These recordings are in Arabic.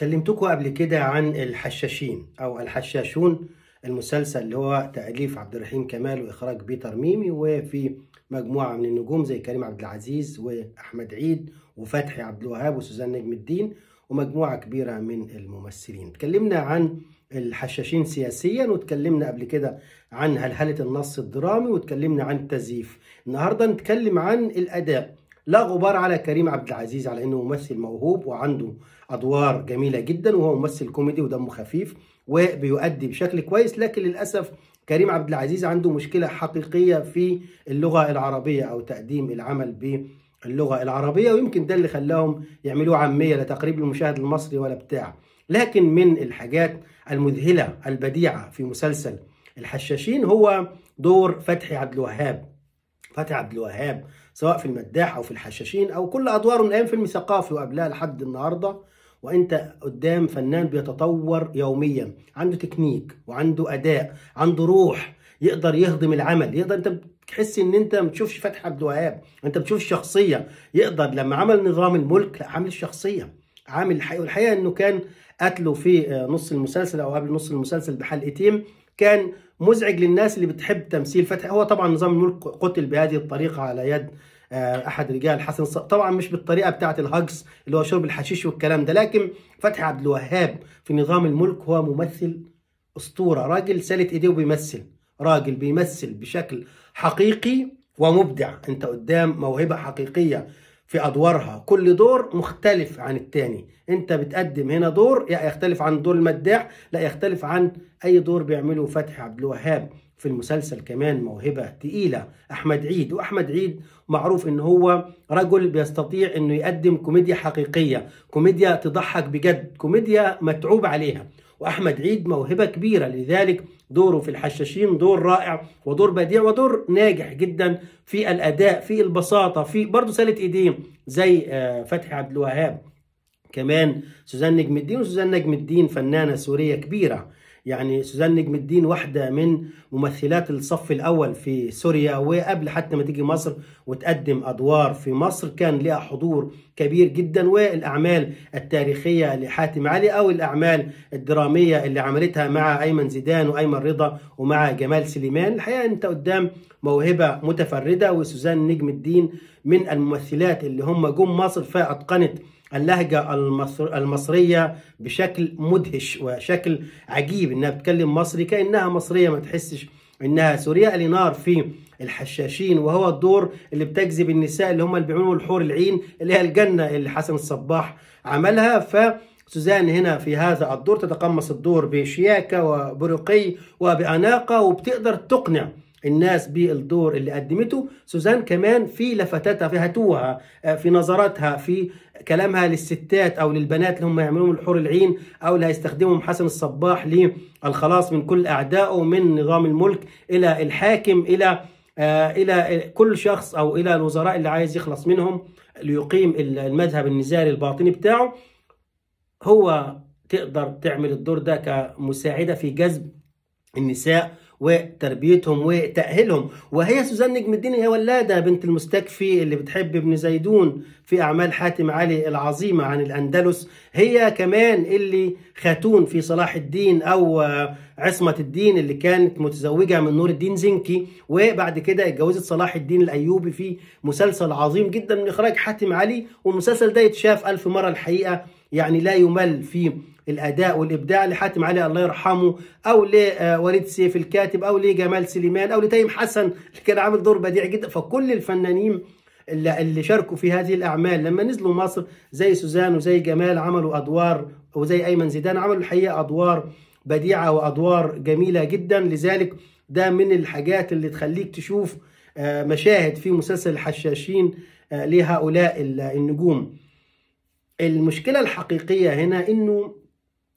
كلمتكم قبل كده عن الحشاشين أو الحشاشون المسلسل اللي هو تأليف عبد الرحيم كمال وإخراج بيتر ميمي وفي مجموعة من النجوم زي كريم عبد العزيز وأحمد عيد وفتحي عبد الوهاب وسوزان نجم الدين ومجموعة كبيرة من الممثلين اتكلمنا عن الحشاشين سياسيا واتكلمنا قبل كده عن هلهلة النص الدرامي واتكلمنا عن التزييف النهاردة نتكلم عن الأداء لا غبار على كريم عبد العزيز على انه ممثل موهوب وعنده ادوار جميله جدا وهو ممثل كوميدي ودمه خفيف وبيؤدي بشكل كويس لكن للاسف كريم عبد العزيز عنده مشكله حقيقيه في اللغه العربيه او تقديم العمل ب اللغة العربية ويمكن ده اللي خلاهم يعملوه عامية لا تقريب للمشاهد المصري ولا بتاع لكن من الحاجات المذهلة البديعة في مسلسل الحشاشين هو دور فتحي عبد الوهاب فتحي عبد الوهاب سواء في المداح أو في الحشاشين أو كل أدواره الآن فيلم ثقافي وقبلها لحد النهاردة وانت قدام فنان بيتطور يوميا عنده تكنيك وعنده اداء عنده روح يقدر يهضم العمل يقدر انت تحس ان انت ما بتشوفش فتحي عبد الوهاب انت بتشوف شخصيه يقدر لما عمل نظام الملك لا عامل الشخصيه عامل الحقيقه والحقيقه انه كان قتله في آه، نص المسلسل او قبل نص المسلسل بحلقتين كان مزعج للناس اللي بتحب تمثيل فتحي هو طبعا نظام الملك قتل بهذه الطريقه على يد آه، احد رجال حسن ص... طبعا مش بالطريقه بتاعه الهجس اللي هو شرب الحشيش والكلام ده لكن فتحي عبد الوهاب في نظام الملك هو ممثل اسطوره راجل سالت ايديه وبيمثل راجل بيمثل بشكل حقيقي ومبدع انت قدام موهبه حقيقيه في ادوارها كل دور مختلف عن الثاني انت بتقدم هنا دور يختلف عن دور المداح لا يختلف عن اي دور بيعمله فتحي عبد الوهاب في المسلسل كمان موهبة تقيلة أحمد عيد وأحمد عيد معروف إن هو رجل بيستطيع إنه يقدم كوميديا حقيقية كوميديا تضحك بجد كوميديا متعوب عليها وأحمد عيد موهبة كبيرة لذلك دوره في الحشاشين دور رائع ودور بديع ودور ناجح جدا في الأداء في البساطة في برضه سالة إيديه زي آه، فتحي عبد الوهاب كمان سوزان نجم الدين وسوزان نجم الدين فنانة سورية كبيرة يعني سوزان نجم الدين واحدة من ممثلات الصف الأول في سوريا وقبل حتى ما تيجي مصر وتقدم أدوار في مصر كان لها حضور كبير جدا والأعمال التاريخية لحاتم علي أو الأعمال الدرامية اللي عملتها مع أيمن زيدان وأيمن رضا ومع جمال سليمان الحقيقة أنت قدام موهبة متفردة وسوزان نجم الدين من الممثلات اللي هم جم مصر فأتقنت اللهجة المصر المصرية بشكل مدهش وشكل عجيب إنها بتكلم مصري كأنها مصرية ما تحسش إنها سوريا ألينار في الحشاشين وهو الدور اللي بتجذب النساء اللي هم اللي بيعملوا الحور العين اللي هي الجنة اللي حسن الصباح عملها ف سوزان هنا في هذا الدور تتقمص الدور بشياكة وبرقي وبأناقة وبتقدر تقنع الناس بالدور اللي قدمته سوزان كمان في لفتاتها في هتوها آه، في نظراتها في كلامها للستات او للبنات اللي هم يعملوهم الحور العين او اللي هيستخدمهم حسن الصباح للخلاص من كل اعدائه من نظام الملك الى الحاكم الى آه، الى كل شخص او الى الوزراء اللي عايز يخلص منهم ليقيم المذهب النزالي الباطني بتاعه هو تقدر تعمل الدور ده كمساعده في جذب النساء وتربيتهم وتأهيلهم وهي سوزان نجم الدين هي ولادة بنت المستكفي اللي بتحب ابن زيدون في أعمال حاتم علي العظيمة عن الأندلس هي كمان اللي خاتون في صلاح الدين أو عصمة الدين اللي كانت متزوجة من نور الدين زنكي وبعد كده اتجوزت صلاح الدين الأيوبي في مسلسل عظيم جدا من إخراج حاتم علي والمسلسل ده يتشاف ألف مرة الحقيقة يعني لا يمل في الاداء والابداع لحاتم علي الله يرحمه او لوليد سيف الكاتب او لجمال سليمان او لتيم حسن اللي كان عامل دور بديع جدا فكل الفنانين اللي شاركوا في هذه الاعمال لما نزلوا مصر زي سوزان وزي جمال عملوا ادوار وزي ايمن زيدان عملوا الحقيقه ادوار بديعه وادوار جميله جدا لذلك ده من الحاجات اللي تخليك تشوف آه، مشاهد في مسلسل الحشاشين آه، لهؤلاء النجوم المشكله الحقيقيه هنا انه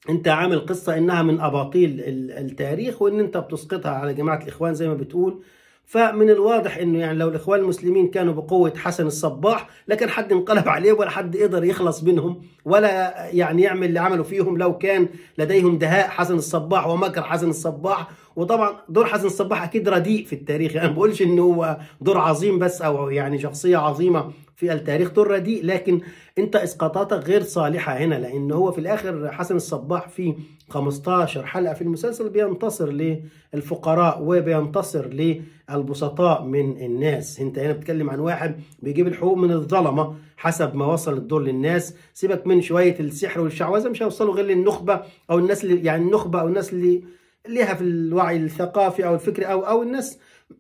انت عامل قصه انها من اباطيل التاريخ وان انت بتسقطها على جماعه الاخوان زي ما بتقول فمن الواضح انه يعني لو الاخوان المسلمين كانوا بقوه حسن الصباح لكن حد انقلب عليه ولا حد قدر يخلص منهم ولا يعني يعمل اللي عملوا فيهم لو كان لديهم دهاء حسن الصباح ومكر حسن الصباح وطبعا دور حسن الصباح اكيد رديء في التاريخ يعني انا يعني ما بقولش ان هو دور عظيم بس او يعني شخصيه عظيمه في التاريخ دور رديء لكن انت اسقاطاتك غير صالحه هنا لان هو في الاخر حسن الصباح في 15 حلقه في المسلسل بينتصر للفقراء وبينتصر للبسطاء من الناس انت هنا بتتكلم عن واحد بيجيب الحقوق من الظلمه حسب ما وصل الدور للناس سيبك من شويه السحر والشعوذه مش هيوصلوا غير للنخبه او الناس اللي يعني النخبه او الناس اللي ليها في الوعي الثقافي او الفكري او او الناس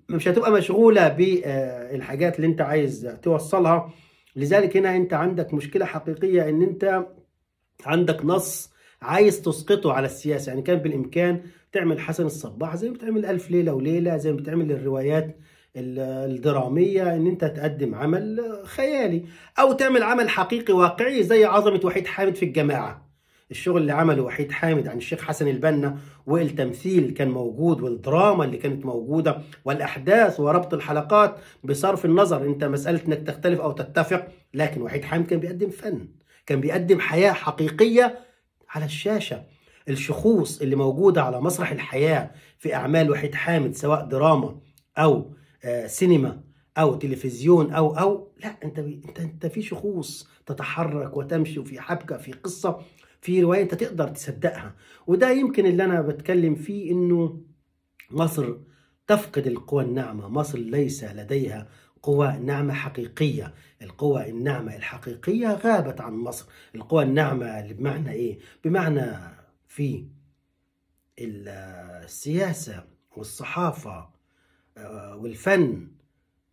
مش هتبقى مشغوله بالحاجات آه، اللي انت عايز توصلها لذلك هنا انت عندك مشكله حقيقيه ان انت عندك نص عايز تسقطه على السياسه يعني كان بالامكان تعمل حسن الصباح زي ما بتعمل الف ليله وليله زي ما بتعمل الروايات الدراميه ان انت تقدم عمل خيالي او تعمل عمل حقيقي واقعي زي عظمه وحيد حامد في الجماعه الشغل اللي عمله وحيد حامد عن الشيخ حسن البنا والتمثيل كان موجود والدراما اللي كانت موجودة والأحداث وربط الحلقات بصرف النظر أنت مسألة أنك تختلف أو تتفق لكن وحيد حامد كان بيقدم فن كان بيقدم حياة حقيقية على الشاشة الشخوص اللي موجودة على مسرح الحياة في أعمال وحيد حامد سواء دراما أو آه، سينما او تلفزيون او او لا انت انت انت في شخوص تتحرك وتمشي وفي حبكه في قصه في روايه انت تقدر تصدقها وده يمكن اللي انا بتكلم فيه انه مصر تفقد القوى الناعمه مصر ليس لديها قوى ناعمة حقيقية القوى الناعمة الحقيقية غابت عن مصر القوى الناعمة اللي بمعنى إيه؟ بمعنى في السياسة والصحافة آه، والفن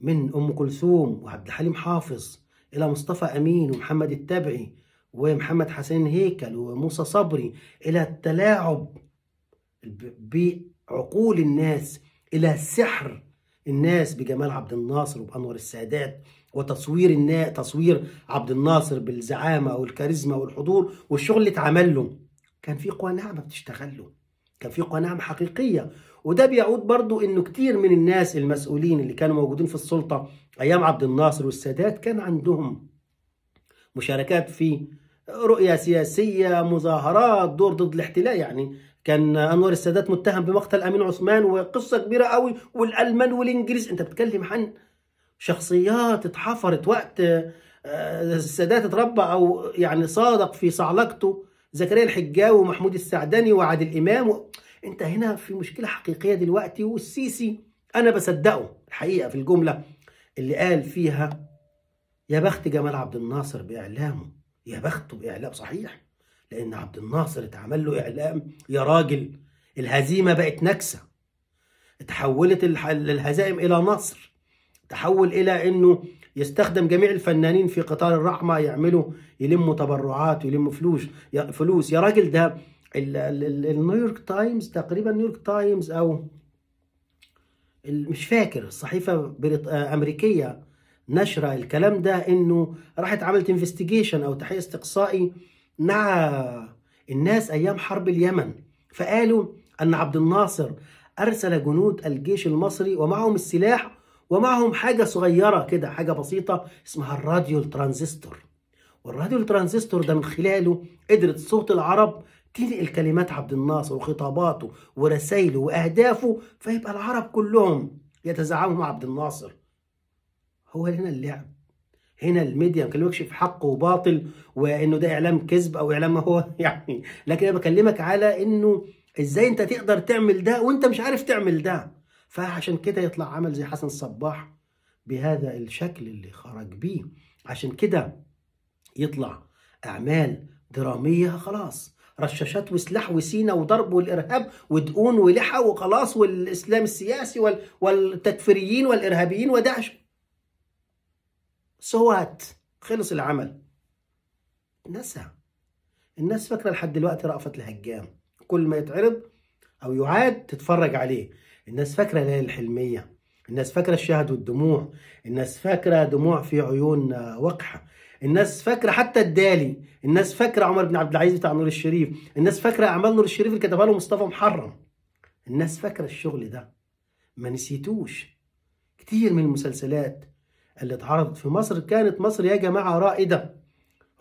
من أم كلثوم وعبد الحليم حافظ إلى مصطفى أمين ومحمد التبعي ومحمد حسين هيكل وموسى صبري إلى التلاعب بعقول الناس إلى سحر الناس بجمال عبد الناصر وبأنور السادات وتصوير النا... تصوير عبد الناصر بالزعامة والكاريزما والحضور والشغل اللي اتعمل له كان في قوى ناعمة بتشتغل له كان في قوى ناعمة حقيقية وده بيعود برضو انه كتير من الناس المسؤولين اللي كانوا موجودين في السلطة ايام عبد الناصر والسادات كان عندهم مشاركات في رؤية سياسية مظاهرات دور ضد الاحتلال يعني كان انور السادات متهم بمقتل امين عثمان وقصه كبيره قوي والالمان والانجليز انت بتتكلم عن شخصيات اتحفرت وقت آه، السادات اتربى او يعني صادق في صعلقته زكريا الحجاوي ومحمود السعدني وعادل امام و... انت هنا في مشكله حقيقيه دلوقتي والسيسي انا بصدقه الحقيقه في الجمله اللي قال فيها يا بخت جمال عبد الناصر بإعلامه يا بخته بإعلام صحيح لأن عبد الناصر اتعمل له إعلام يا راجل الهزيمة بقت نكسة تحولت الهزائم إلى نصر تحول إلى أنه يستخدم جميع الفنانين في قطار الرحمة يعملوا يلموا تبرعات ويلموا فلوس فلوس يا راجل ده النيويورك تايمز تقريبا نيويورك تايمز أو مش فاكر صحيفة آه، أمريكية نشره الكلام ده انه راحت عملت انفستيجيشن او تحقيق استقصائي مع الناس ايام حرب اليمن فقالوا ان عبد الناصر ارسل جنود الجيش المصري ومعهم السلاح ومعهم حاجه صغيره كده حاجه بسيطه اسمها الراديو الترانزستور والراديو الترانزستور ده من خلاله قدرت صوت العرب تنقل كلمات عبد الناصر وخطاباته ورسائله واهدافه فيبقى العرب كلهم يتزعموا مع عبد الناصر هو هنا اللعب هنا الميديا ما بكلمكش في حق وباطل وانه ده اعلام كذب او اعلام ما هو يعني لكن انا بكلمك على انه ازاي انت تقدر تعمل ده وانت مش عارف تعمل ده فعشان كده يطلع عمل زي حسن صباح بهذا الشكل اللي خرج بيه عشان كده يطلع اعمال دراميه خلاص رشاشات وسلاح وسينا وضرب والارهاب ودقون ولحى وخلاص والاسلام السياسي والتكفيريين والارهابيين وداعش سوات خلص العمل نسى الناس فاكرة لحد دلوقتي رأفت الهجام كل ما يتعرض أو يعاد تتفرج عليه الناس فاكرة ليالي الحلمية الناس فاكرة الشهد والدموع الناس فاكرة دموع في عيون آه، وقحة الناس فاكرة حتى الدالي الناس فاكرة عمر بن عبد العزيز بتاع نور الشريف الناس فاكرة أعمال نور الشريف اللي كتبها له مصطفى محرم الناس فاكرة الشغل ده ما نسيتوش كتير من المسلسلات اللي اتعرضت في مصر كانت مصر يا جماعة رائدة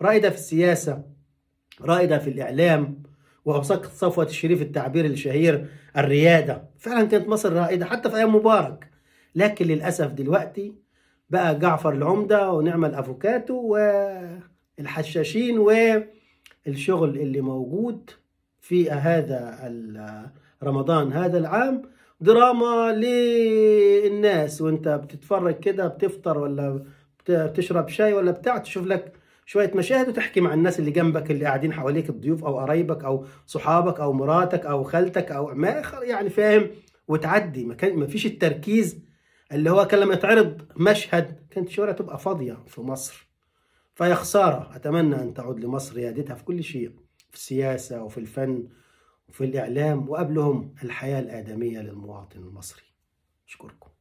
رائدة في السياسة رائدة في الإعلام وأوثقت صفوة الشريف التعبير الشهير الريادة فعلا كانت مصر رائدة حتى في أيام مبارك لكن للأسف دلوقتي بقى جعفر العمدة ونعمل الأفوكاتو والحشاشين والشغل اللي موجود في هذا رمضان هذا العام دراما للناس وانت بتتفرج كده بتفطر ولا بتشرب شاي ولا بتاع تشوف لك شويه مشاهد وتحكي مع الناس اللي جنبك اللي قاعدين حواليك الضيوف او قرايبك او صحابك او مراتك او خالتك او ما يعني فاهم وتعدي ما فيش التركيز اللي هو كان لما يتعرض مشهد كانت الشوارع تبقى فاضيه في مصر فيا خساره اتمنى ان تعود لمصر ريادتها في كل شيء في السياسه وفي الفن وفي الإعلام وقبلهم الحياة الآدمية للمواطن المصري أشكركم